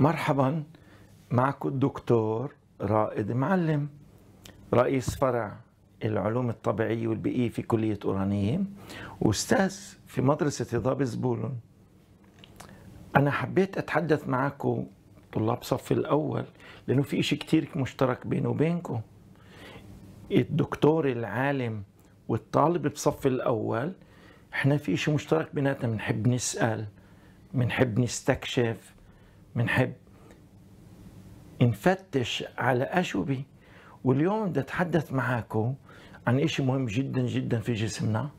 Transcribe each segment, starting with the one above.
مرحبا معكم الدكتور رائد معلم رئيس فرع العلوم الطبيعية والبيئية في كلية أورانية وأستاذ في مدرسة هضاب زبولون أنا حبيت أتحدث معكم طلاب صف الأول لأنه في إشي كتير مشترك بيني وبينكم الدكتور العالم والطالب بصف الأول إحنا في إشي مشترك بيناتنا بنحب نسأل بنحب نستكشف بنحب نفتش على أشوبي واليوم بدي أتحدث معاكم عن إشي مهم جدا جدا في جسمنا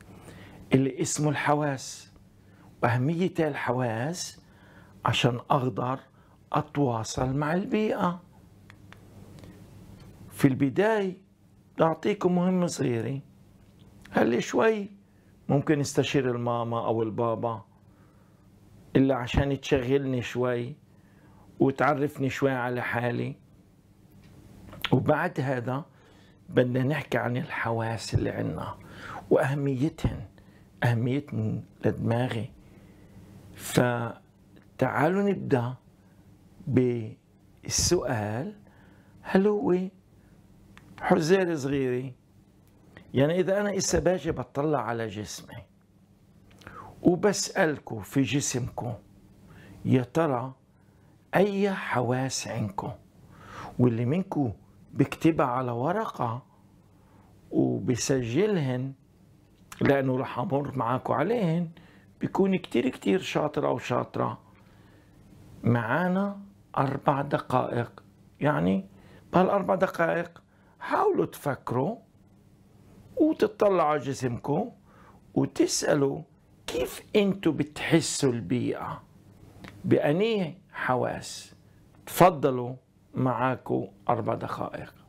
اللي اسمه الحواس وأهمية الحواس عشان أقدر أتواصل مع البيئة في البداية بدي أعطيكم مهمة صغيرة هل شوي ممكن استشير الماما أو البابا إلا عشان تشغلني شوي وتعرفني شوي على حالي وبعد هذا بدنا نحكي عن الحواس اللي عنا وأهميتهن أهميتهن لدماغي فتعالوا نبدأ بالسؤال هل هو حزير صغيرة يعني إذا أنا إسا باجي بطلع على جسمي وبسألكم في جسمكم يا ترى اي حواس عندكم واللي منكم بكتبها على ورقه وبسجلهن لانه رح امر معاكم عليهن بيكون كتير كتير شاطره شاطرة معانا اربع دقائق يعني بهالاربع دقائق حاولوا تفكروا وتطلعوا على جسمكم وتسالوا كيف انتوا بتحسوا البيئه بأني حواس تفضلوا معاكم أربع دقائق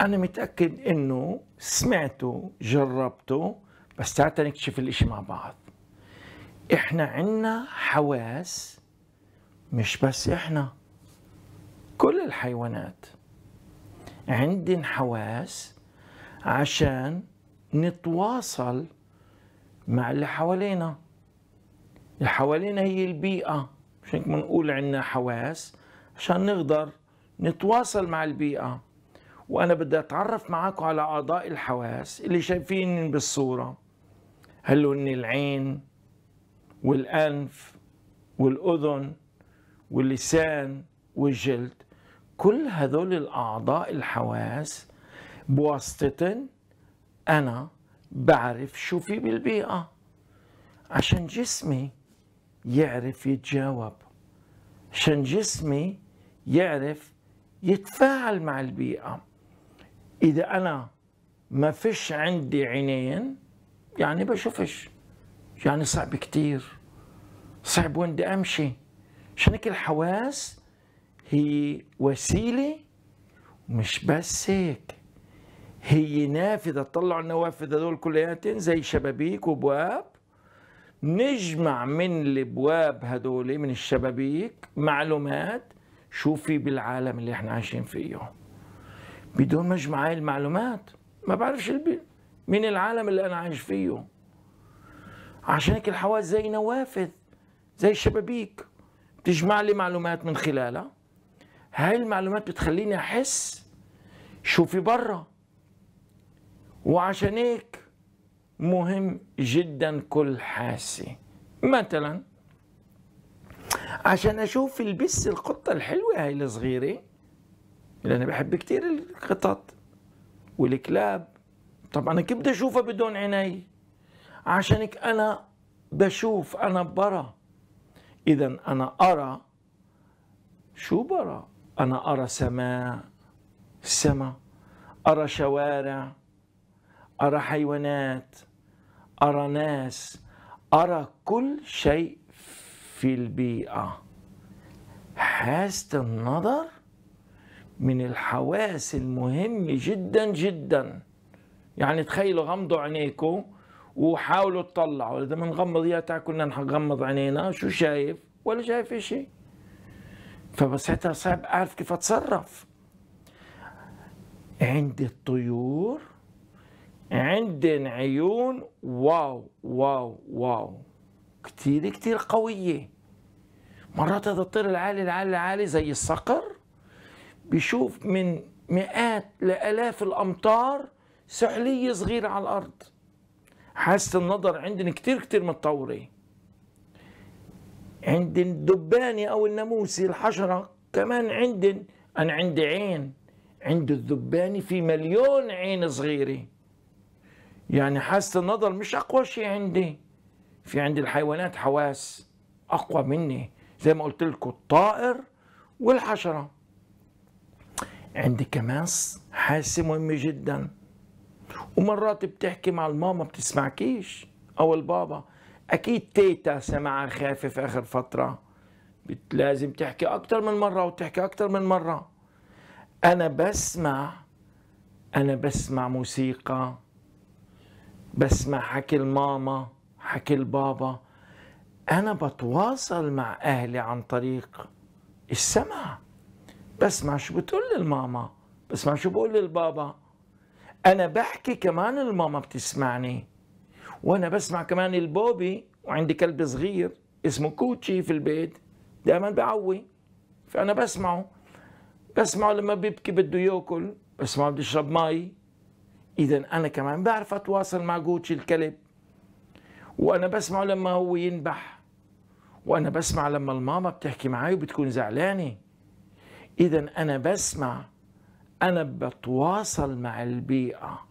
انا متاكد انه سمعته جربته بس تعال نكشف الاشي مع بعض احنا عنا حواس مش بس احنا كل الحيوانات عندن حواس عشان نتواصل مع اللي حوالينا اللي حوالينا هي البيئة مش هيك بنقول عندنا حواس عشان نقدر نتواصل مع البيئة وأنا بدي أتعرف معاكم على أعضاء الحواس اللي شايفين بالصورة هل هن العين والأنف والأذن واللسان والجلد كل هذول الأعضاء الحواس بواسطة أنا بعرف شو في بالبيئة عشان جسمي يعرف يتجاوب عشان جسمي يعرف يتفاعل مع البيئة اذا انا ما فيش عندي عينين يعني بشوفش يعني صعب كتير صعب وين بدي امشي عشان هيك الحواس هي وسيله مش بس هيك هي نافذه تطلع النوافذ هذول كلياتهم زي شبابيك وابواب نجمع من الابواب هذول من الشبابيك معلومات شو في بالعالم اللي احنا عايشين فيه بدون ما اجمع هاي المعلومات ما بعرفش مين العالم اللي انا عايش فيه عشان هيك الحواس زي نوافذ زي شبابيك بتجمع لي معلومات من خلالها هاي المعلومات بتخليني احس شو في برا وعشان هيك مهم جدا كل حاسه مثلا عشان اشوف البس القطه الحلوه هاي الصغيره لأني بحب كثير القطط والكلاب طب أنا كيف بدي أشوفها بدون عيني عشانك أنا بشوف أنا برا إذا أنا أرى شو برا أنا أرى سماء السماء أرى شوارع أرى حيوانات أرى ناس أرى كل شيء في البيئة حاسة النظر من الحواس المهمة جدا جدا يعني تخيلوا غمضوا عينيكم وحاولوا تطلعوا اذا بنغمض اياها كنا نغمض عينينا شو شايف ولا شايف شيء فبساعتها صعب اعرف كيف اتصرف عند الطيور عندن عيون واو واو واو كتير كتير قوية مرات هذا الطير العالي العالي العالي زي الصقر بيشوف من مئات لآلاف الأمطار سحلية صغيرة على الأرض حاسة النظر عندنا كتير كتير متطورة عند الدبانة أو الناموسي الحشرة كمان عندن أنا عندي عين عند الذباني في مليون عين صغيرة يعني حاسة النظر مش أقوى شيء عندي في عند الحيوانات حواس أقوى مني زي ما قلت لكم الطائر والحشره عندي كمان حاسة مهمة جدا ومرات بتحكي مع الماما بتسمعكيش أو البابا أكيد تيتا سمعها خافف آخر فترة لازم تحكي اكثر من مرة وتحكي اكثر من مرة أنا بسمع أنا بسمع موسيقى بسمع حكي الماما حكي البابا أنا بتواصل مع أهلي عن طريق السمع بسمع شو بتقول للماما بسمع شو بقول للبابا انا بحكي كمان الماما بتسمعني وانا بسمع كمان البوبي وعندي كلب صغير اسمه كوتشي في البيت دائما بعوي فانا بسمعه بسمعه لما بيبكي بده ياكل بسمعه بده يشرب مي اذا انا كمان بعرف اتواصل مع كوتشي الكلب وانا بسمعه لما هو ينبح وانا بسمع لما الماما بتحكي معي وبتكون زعلانه إذا أنا بسمع أنا بتواصل مع البيئة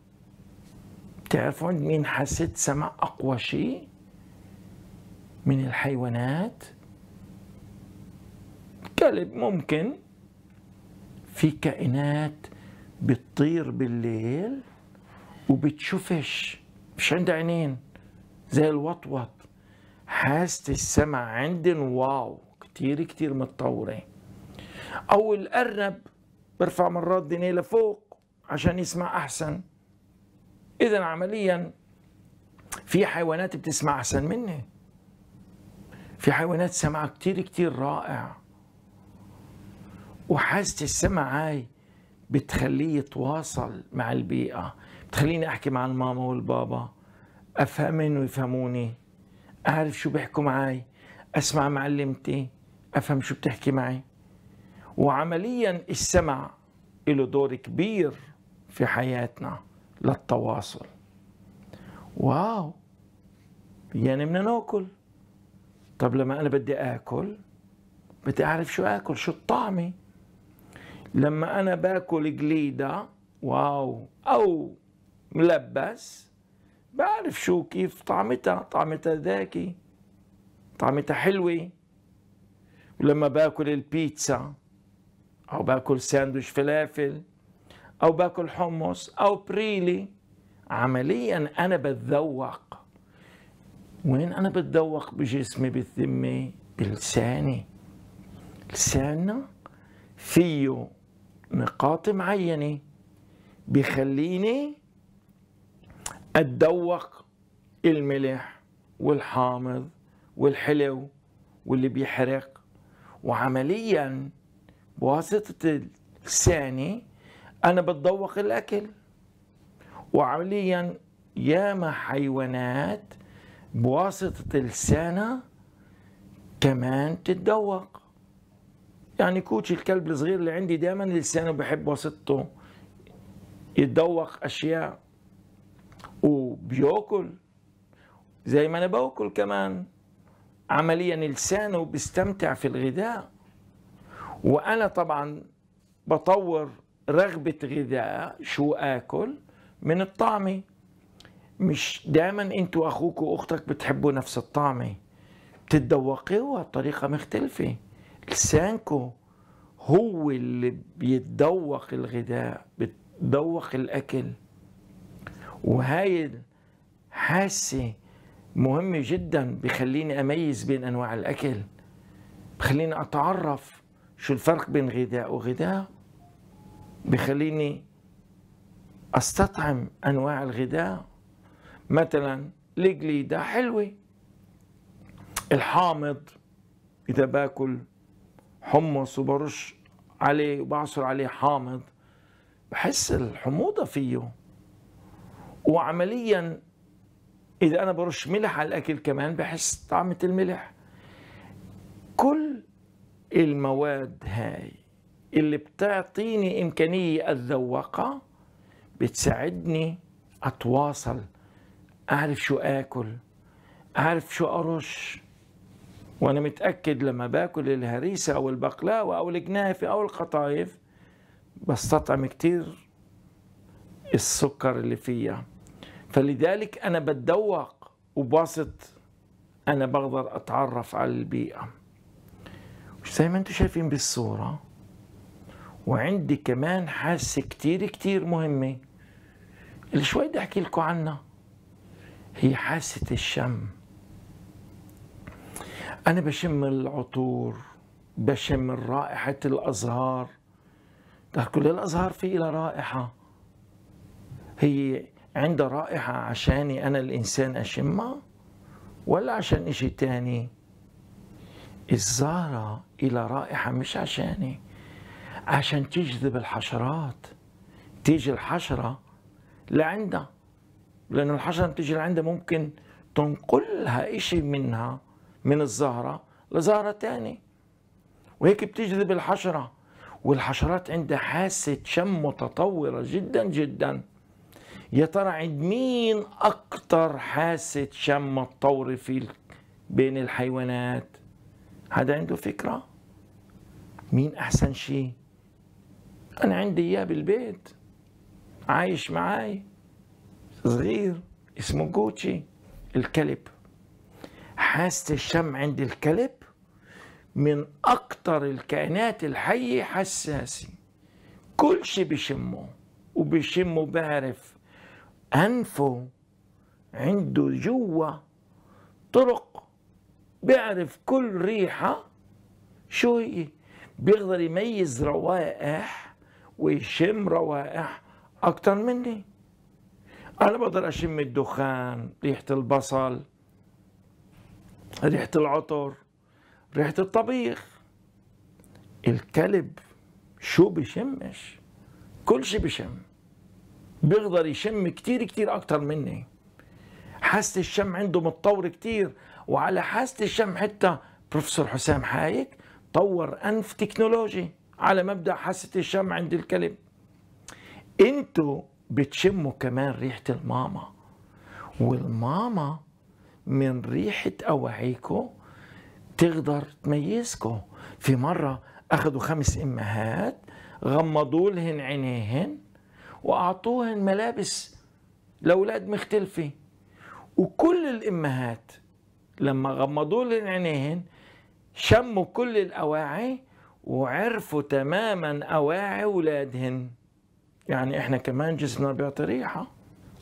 تعرفون مين حسيت سمع أقوى شيء من الحيوانات كلب ممكن في كائنات بتطير بالليل وبتشوفش مش عندها عينين زي الوطوط حاسة السمع عندن واو كتير كتير متطورة او الارنب برفع مرات دينيه لفوق عشان يسمع احسن اذا عمليا في حيوانات بتسمع احسن مني في حيوانات سمعها كتير كتير رائع وحاسة السمع هاي بتخليه يتواصل مع البيئة بتخليني أحكي مع الماما والبابا أفهمن ويفهموني أعرف شو بيحكوا معي أسمع معلمتي أفهم شو بتحكي معي وعمليا السمع له دور كبير في حياتنا للتواصل واو يعني بدنا ناكل طب لما انا بدي اكل بدي اعرف شو اكل شو الطعمه لما انا باكل جليده واو او ملبس بعرف شو كيف طعمتها طعمتها ذاكي طعمتها حلوه ولما باكل البيتزا او باكل ساندويش فلافل او باكل حمص او بريلي عمليا انا بتذوق وين انا بتذوق بجسمي بذمي بلساني لساننا فيه نقاط معينه بخليني اتذوق الملح والحامض والحلو واللي بيحرق وعمليا بواسطة لساني أنا بتذوق الأكل وعمليا ياما حيوانات بواسطة لسانها كمان تتذوق يعني كوتشي الكلب الصغير اللي عندي دائما لسانه بحب واسطته يتذوق أشياء وبياكل زي ما أنا باكل كمان عمليا لسانه بيستمتع في الغذاء وانا طبعا بطور رغبه غذاء شو اكل من الطعمه مش دائما انت واخوك واختك بتحبوا نفس الطعمه بتتذوقوها بطريقه مختلفه لسانكو هو اللي بيتذوق الغذاء بيتذوق الاكل وهاي حاسه مهمه جدا بخليني اميز بين انواع الاكل بخليني اتعرف شو الفرق بين غذاء وغذاء بخليني استطعم انواع الغذاء مثلا الجليده حلوه الحامض اذا باكل حمص وبرش عليه وبعصر عليه حامض بحس الحموضه فيه وعمليا اذا انا برش ملح على الاكل كمان بحس طعمه الملح كل المواد هاي اللي بتعطيني إمكانية أتذوقها بتساعدني أتواصل أعرف شو آكل أعرف شو أرش وأنا متأكد لما باكل الهريسة أو البقلاوة أو الجنافة أو القطايف بستطعم كتير السكر اللي فيها فلذلك أنا بتذوق وباسط أنا بقدر أتعرف على البيئة زي ما انتم شايفين بالصورة وعندي كمان حاسة كتير كتير مهمة اللي شوي بدي احكي لكم عنها هي حاسة الشم أنا بشم العطور بشم رائحة الأزهار كل الأزهار في لها رائحة هي عندها رائحة عشاني أنا الإنسان أشمها ولا عشان إشي تاني الزهرة إلى رائحة مش عشاني عشان تجذب الحشرات تيجي الحشرة لعندها لأن الحشرة بتيجي لعندها ممكن تنقلها إشي منها من الزهرة لزهرة تاني وهيك بتجذب الحشرة والحشرات عندها حاسة شم متطورة جدا جدا يا ترى عند مين أكتر حاسة شم متطورة في بين الحيوانات حدا عنده فكرة مين أحسن شيء أنا عندي إياه بالبيت عايش معاي صغير اسمه جوتشي الكلب حاسة الشم عند الكلب من أكتر الكائنات الحية حساسة كل شيء بشمه وبشمه بعرف أنفه عنده جوا طرق بيعرف كل ريحة شو هي بيقدر يميز روائح ويشم روائح أكتر مني أنا بقدر أشم الدخان ريحة البصل ريحة العطر ريحة الطبيخ الكلب شو بشمش كل شي بشم بيقدر يشم كتير كتير أكتر مني حاسة الشم عنده متطور كتير وعلى حاسة الشم حتى بروفيسور حسام حايك طور أنف تكنولوجي على مبدأ حاسة الشم عند الكلب انتوا بتشموا كمان ريحة الماما والماما من ريحة أواعيكم تقدر تميزكو في مرة أخذوا خمس أمهات غمضوا لهن عينيهن وأعطوهن ملابس لأولاد مختلفة وكل الأمهات لما غمضوا العينين عينيهن شموا كل الأواعي وعرفوا تماما أواعي ولادهن يعني احنا كمان جسمنا بيعطي ريحة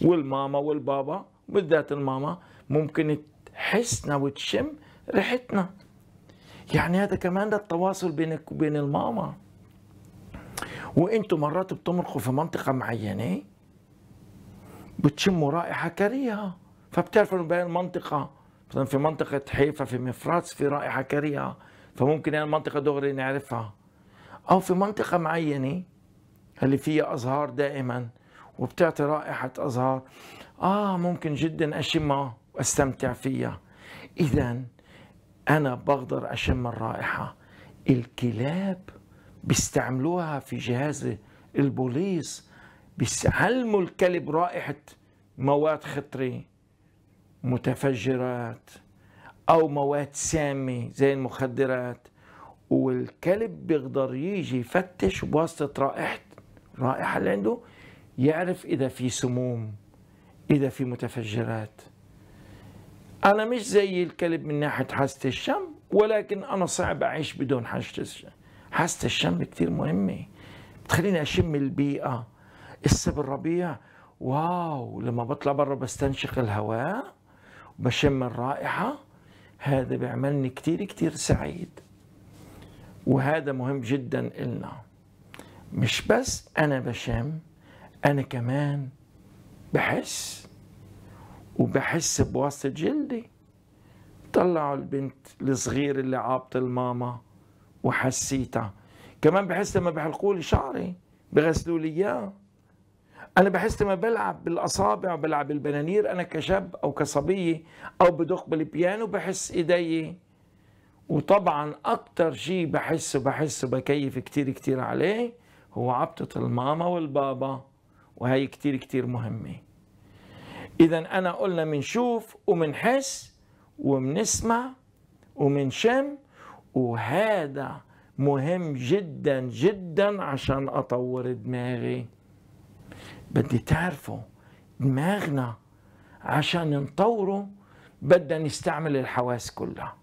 والماما والبابا بالذات الماما ممكن تحسنا وتشم ريحتنا يعني هذا كمان ده التواصل بينك وبين الماما وانتم مرات بتمرقوا في منطقة معينة بتشموا رائحة كريهة فبتعرفوا انه المنطقة في منطقة حيفا في مفراتس في رائحة كريهة فممكن هي يعني المنطقة دغري نعرفها أو في منطقة معينة اللي فيها أزهار دائما وبتعطي رائحة أزهار آه ممكن جدا أشمها وأستمتع فيها إذا أنا بقدر أشم الرائحة الكلاب بيستعملوها في جهاز البوليس بيعلموا الكلب رائحة مواد خطرية متفجرات او مواد سامه زي المخدرات والكلب بيقدر يجي يفتش بواسطه رائحه الرائحه اللي عنده يعرف اذا في سموم اذا في متفجرات انا مش زي الكلب من ناحيه حاسه الشم ولكن انا صعب اعيش بدون حاسه الشم حاسه الشم كثير مهمه بتخليني اشم البيئه السب الربيع واو لما بطلع برا بستنشق الهواء بشم الرائحة هذا بيعملني كتير كتير سعيد وهذا مهم جدا إلنا مش بس أنا بشم أنا كمان بحس وبحس بواسطة جلدي طلعوا البنت الصغير اللي عابط الماما وحسيتها كمان بحس لما بحلقوا لي شعري بغسلوا لي اياه انا بحس لما بلعب بالاصابع بلعب بالبنانير انا كشاب او كصبيه او بدق بالبيانو بحس ايدي وطبعا اكتر شيء بحسه بحسه بكيف كتير كتير عليه هو عبطة الماما والبابا وهي كتير كتير مهمة اذا انا قلنا منشوف ومنحس ومنسمع ومنشم وهذا مهم جدا جدا عشان اطور دماغي بدي تعرفوا دماغنا عشان نطوره بدنا نستعمل الحواس كلها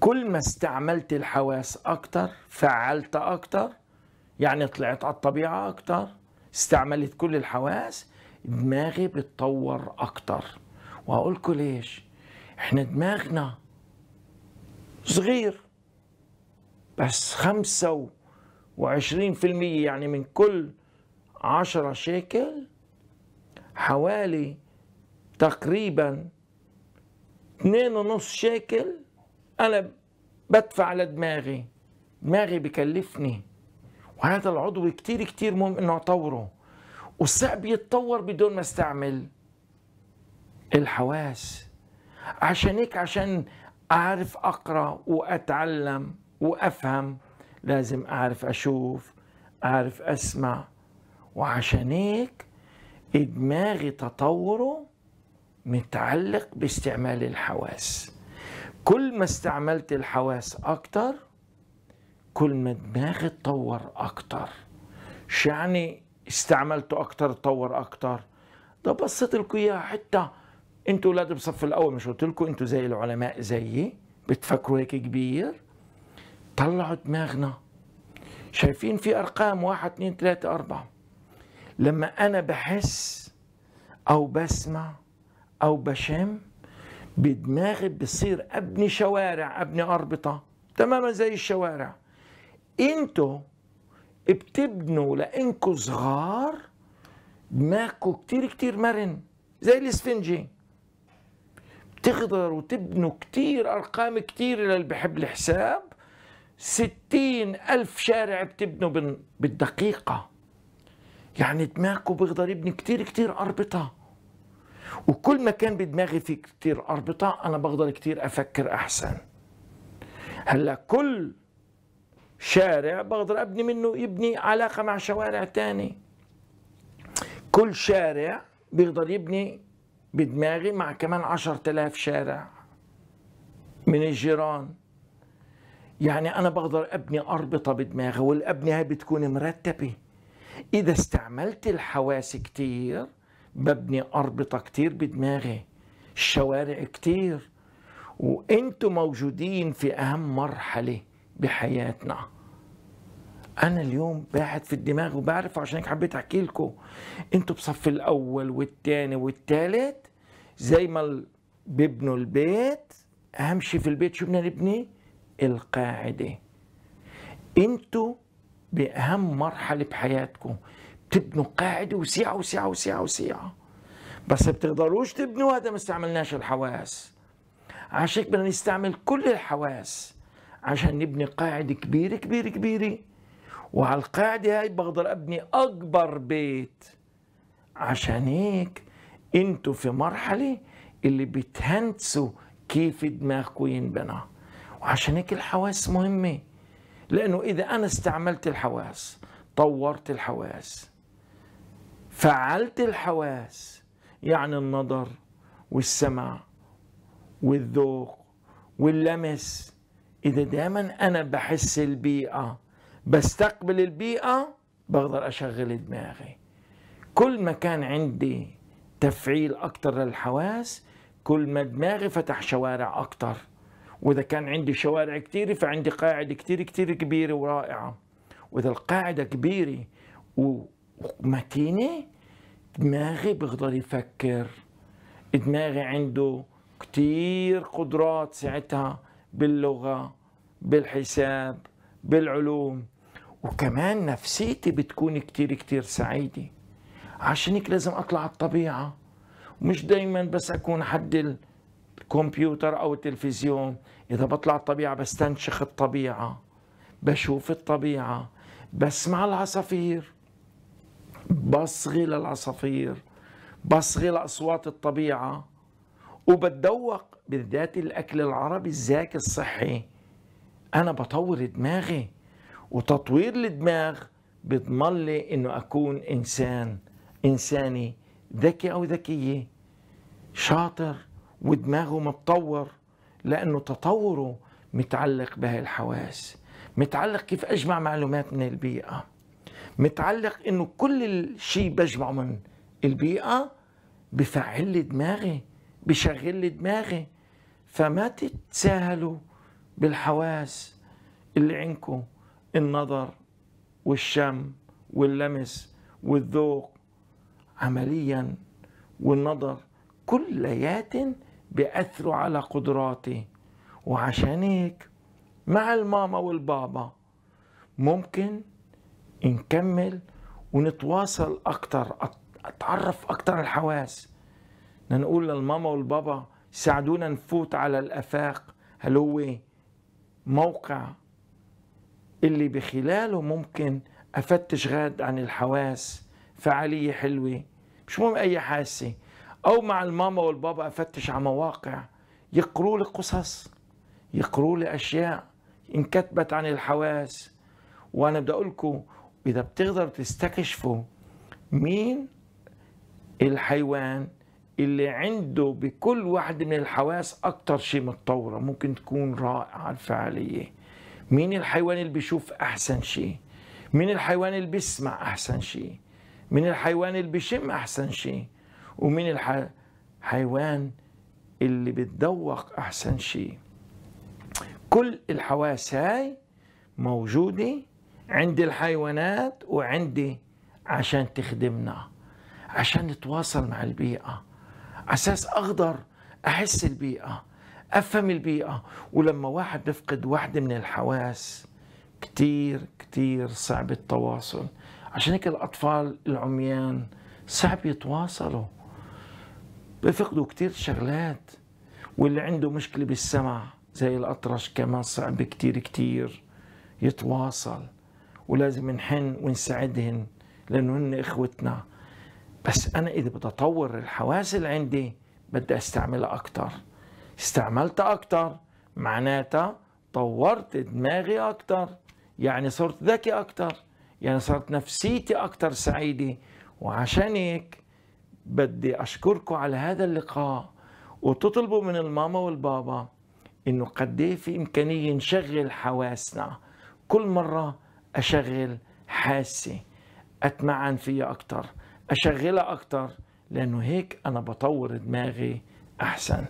كل ما استعملت الحواس أكتر فعلت أكتر يعني طلعت على الطبيعة أكتر استعملت كل الحواس دماغي بتطور أكتر وأقولكم ليش إحنا دماغنا صغير بس 25% يعني من كل 10 شيكل حوالي تقريبا اتنين ونص شيكل انا بدفع لدماغي دماغي بكلفني وهذا العضو كتير كتير مهم انه اطوره وصعب بيتطور بدون ما استعمل الحواس عشان هيك عشان اعرف اقرا واتعلم وافهم لازم اعرف اشوف اعرف اسمع وعشان هيك دماغي تطوره متعلق باستعمال الحواس كل ما استعملت الحواس أكتر كل ما دماغي اتطور أكتر شو يعني استعملته أكتر اتطور أكتر ده بصيت لكم إياها حتى أنتوا اولاد بصف الأول مش قلت لكم أنتوا زي العلماء زيي بتفكروا هيك كبير طلعوا دماغنا شايفين في أرقام واحد اثنين ثلاثه أربعة لما انا بحس او بسمع او بشم بدماغي بصير ابني شوارع ابني اربطه تماما زي الشوارع انتوا بتبنوا لانكو صغار دماغكو كتير كتير مرن زي الاسفنجي بتقدروا تبنوا كتير ارقام كتير للي بحب الحساب ستين ألف شارع بتبنوا بالدقيقة يعني دماغكم بيقدر يبني كتير كتير أربطة وكل ما كان بدماغي في كتير أربطة أنا بقدر كتير أفكر أحسن هلا كل شارع بقدر أبني منه يبني علاقة مع شوارع تاني كل شارع بيقدر يبني بدماغي مع كمان عشر تلاف شارع من الجيران يعني أنا بقدر أبني أربطة بدماغي والأبنية هاي بتكون مرتبة إذا استعملت الحواس كتير ببني أربطة كتير بدماغي الشوارع كتير وانتم موجودين في أهم مرحلة بحياتنا أنا اليوم باحت في الدماغ وبعرف عشان هيك حبيت أحكي لكم انتوا بصف الأول والثاني والثالث زي ما بيبنوا البيت أهم شيء في البيت شو بدنا نبني؟ القاعدة انتوا باهم مرحله بحياتكم بتبنوا قاعده وسيعه وسيعه وسيعه وسيعه بس بتقدروش تبنوا هذا ما استعملناش الحواس عشان بدنا نستعمل كل الحواس عشان نبني قاعده كبيره كبيره كبيره وعلى القاعده هاي بقدر ابني اكبر بيت عشان هيك انتوا في مرحله اللي بتهندسوا كيف دماغكم ينبنى وعشان هيك الحواس مهمه لأنه إذا أنا استعملت الحواس طورت الحواس فعلت الحواس يعني النظر والسمع والذوق واللمس إذا دايما أنا بحس البيئة بستقبل البيئة بقدر أشغل دماغي كل ما كان عندي تفعيل أكتر للحواس كل ما دماغي فتح شوارع أكتر واذا كان عندي شوارع كثيره فعندي قاعده كثير كثير كبيره ورائعه واذا القاعده كبيره ومتينه دماغي بيقدر يفكر دماغي عنده كثير قدرات ساعتها باللغة بالحساب بالعلوم وكمان نفسيتي بتكون كثير كثير سعيدة عشان هيك لازم أطلع على الطبيعة مش دايما بس أكون حد الكمبيوتر أو التلفزيون إذا بطلع الطبيعة بستنشخ الطبيعة بشوف الطبيعة بسمع العصافير بصغي للعصافير بصغي لأصوات الطبيعة وبتذوق بالذات الأكل العربي الزاكي الصحي أنا بطور دماغي وتطوير الدماغ بيضمن لي إنه أكون إنسان إنساني ذكي أو ذكية شاطر ودماغه متطور لأنه تطوره متعلق بهاي الحواس متعلق كيف أجمع معلومات من البيئة متعلق انه كل الشيء بجمعه من البيئه بفعل لي دماغي بشغل لي دماغي فما تتساهلوا بالحواس اللي عندكم النظر والشم واللمس والذوق عمليا والنظر كليات بيأثروا على قدراتي وعشان هيك مع الماما والبابا ممكن نكمل ونتواصل أكتر أتعرف أكتر على الحواس نقول للماما والبابا ساعدونا نفوت على الأفاق هل هو موقع اللي بخلاله ممكن أفتش غاد عن الحواس فعالية حلوة مش مهم أي حاسة او مع الماما والبابا افتش على مواقع يقروا لي قصص يقروا لي اشياء انكتبت عن الحواس وانا بدي اقول لكم اذا بتقدروا تستكشفوا مين الحيوان اللي عنده بكل واحد من الحواس اكثر شيء متطوره ممكن تكون رائعه الفعاليه مين الحيوان اللي بيشوف احسن شيء مين الحيوان اللي بيسمع احسن شيء مين الحيوان اللي بيشم احسن شيء ومين الحيوان اللي بتذوق أحسن شيء كل الحواس هاي موجودة عند الحيوانات وعندي عشان تخدمنا عشان نتواصل مع البيئة أساس أقدر أحس البيئة أفهم البيئة ولما واحد بيفقد واحدة من الحواس كتير كتير صعب التواصل عشان هيك الأطفال العميان صعب يتواصلوا بيفقدوا كتير شغلات واللي عنده مشكلة بالسمع زي الأطرش كمان صعب كتير كتير يتواصل ولازم نحن ونساعدهن لأنه هن إخوتنا بس أنا إذا بدي أطور الحواس اللي عندي بدي أستعملها أكتر استعملتها أكتر معناتها طورت دماغي أكتر يعني صرت ذكي أكتر يعني صارت نفسيتي أكتر سعيدة وعشان هيك بدي أشكركم على هذا اللقاء وتطلبوا من الماما والبابا إنه قد إيه في إمكانية نشغل حواسنا كل مرة أشغل حاسة أتمعن فيها اكثر أشغلها اكثر لأنه هيك أنا بطور دماغي أحسن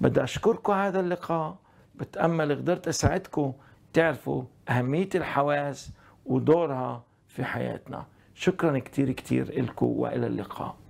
بدي أشكركم على هذا اللقاء بتأمل قدرت أساعدكم تعرفوا أهمية الحواس ودورها في حياتنا شكرا كثير كثير لكم وإلى اللقاء